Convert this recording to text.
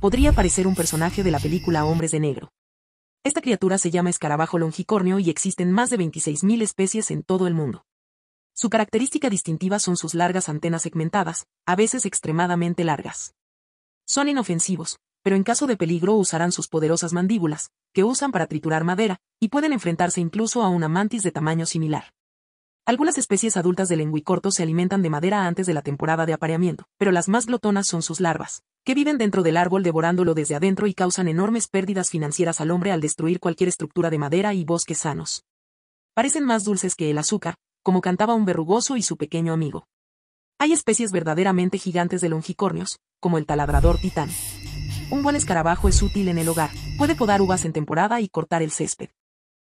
podría parecer un personaje de la película Hombres de Negro. Esta criatura se llama escarabajo longicornio y existen más de 26.000 especies en todo el mundo. Su característica distintiva son sus largas antenas segmentadas, a veces extremadamente largas. Son inofensivos, pero en caso de peligro usarán sus poderosas mandíbulas, que usan para triturar madera, y pueden enfrentarse incluso a una mantis de tamaño similar. Algunas especies adultas de lenguicorto se alimentan de madera antes de la temporada de apareamiento, pero las más glotonas son sus larvas, que viven dentro del árbol devorándolo desde adentro y causan enormes pérdidas financieras al hombre al destruir cualquier estructura de madera y bosques sanos. Parecen más dulces que el azúcar, como cantaba un verrugoso y su pequeño amigo. Hay especies verdaderamente gigantes de longicornios, como el taladrador titán. Un buen escarabajo es útil en el hogar, puede podar uvas en temporada y cortar el césped.